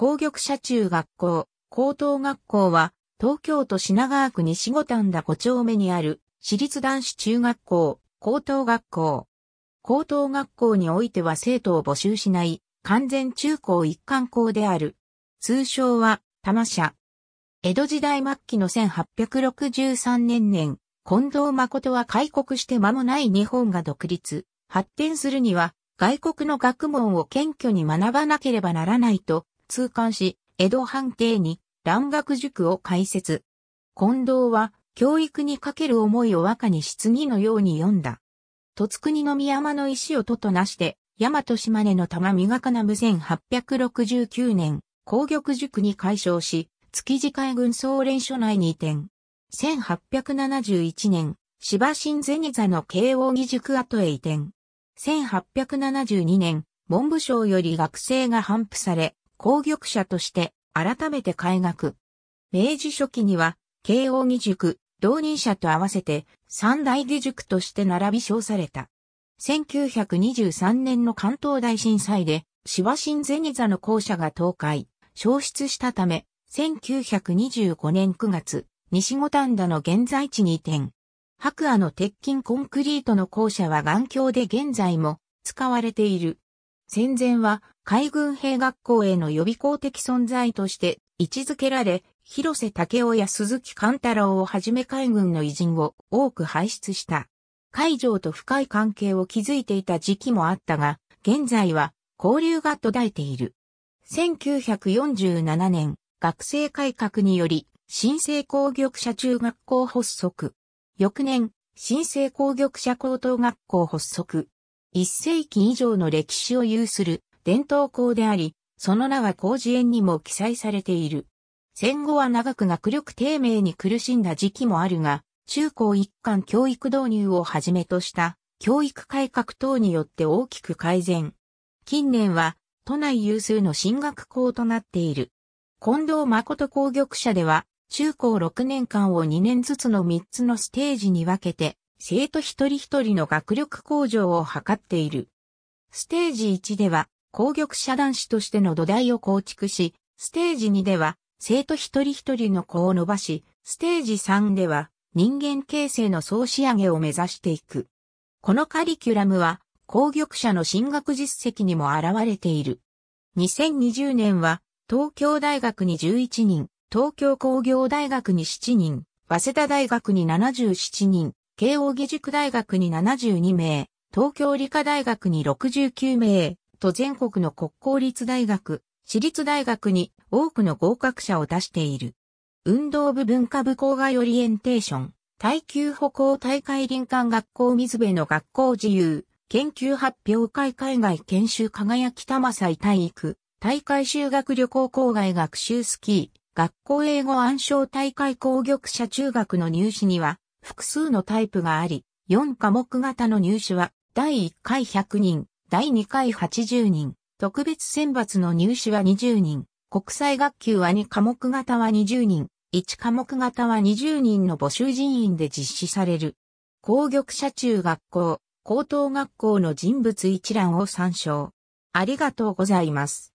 工玉社中学校、高等学校は、東京都品川区西五反田5丁目にある、私立男子中学校、高等学校。高等学校においては生徒を募集しない、完全中高一貫校である。通称は、玉社。江戸時代末期の1863年年、近藤誠は開国して間もない日本が独立、発展するには、外国の学問を謙虚に学ばなければならないと、通関し、江戸藩邸に蘭学塾を開設。近藤は教育にかける思いを和歌に質疑のように読んだ。戸国の宮山の石をととなして、大和島根の玉磨かなむ1869年、工玉塾に改称し、築地海軍総連所内に移転。1871年、芝新銭座の慶応義塾跡へ移転。1872年、文部省より学生が反布され、工玉者として改めて改学。明治初期には、慶応義塾、同人者と合わせて三大義塾として並び称された。1923年の関東大震災で、芝新ニ座の校舎が倒壊、消失したため、1925年9月、西五反田の現在地に移転。白亜の鉄筋コンクリートの校舎は眼鏡で現在も使われている。戦前は海軍兵学校への予備校的存在として位置づけられ、広瀬武夫や鈴木貫太郎をはじめ海軍の偉人を多く輩出した。海上と深い関係を築いていた時期もあったが、現在は交流が途絶えている。1947年、学生改革により、新生工業者中学校発足。翌年、新生工業者高等学校発足。一世紀以上の歴史を有する伝統校であり、その名は広辞苑にも記載されている。戦後は長く学力低迷に苦しんだ時期もあるが、中高一貫教育導入をはじめとした教育改革等によって大きく改善。近年は都内有数の進学校となっている。近藤誠工玉社では中高6年間を2年ずつの3つのステージに分けて生徒一人一人の学力向上を図っている。ステージ1では、攻玉者男子としての土台を構築し、ステージ2では、生徒一人一人の子を伸ばし、ステージ3では、人間形成の総仕上げを目指していく。このカリキュラムは、攻玉者の進学実績にも現れている。2020年は、東京大学に11人、東京工業大学に7人、早稲田大学に77人、慶応義塾大学に72名、東京理科大学に69名、と全国の国公立大学、私立大学に多くの合格者を出している。運動部文化部郊外オリエンテーション、耐久歩行大会林間学校水辺の学校自由、研究発表会海外研修輝き玉祭体育、大会修学旅行郊外学習スキー、学校英語暗唱大会工玉者中学の入試には、複数のタイプがあり、4科目型の入試は、第1回100人、第2回80人、特別選抜の入試は20人、国際学級は2科目型は20人、1科目型は20人の募集人員で実施される。公玉社中学校、高等学校の人物一覧を参照。ありがとうございます。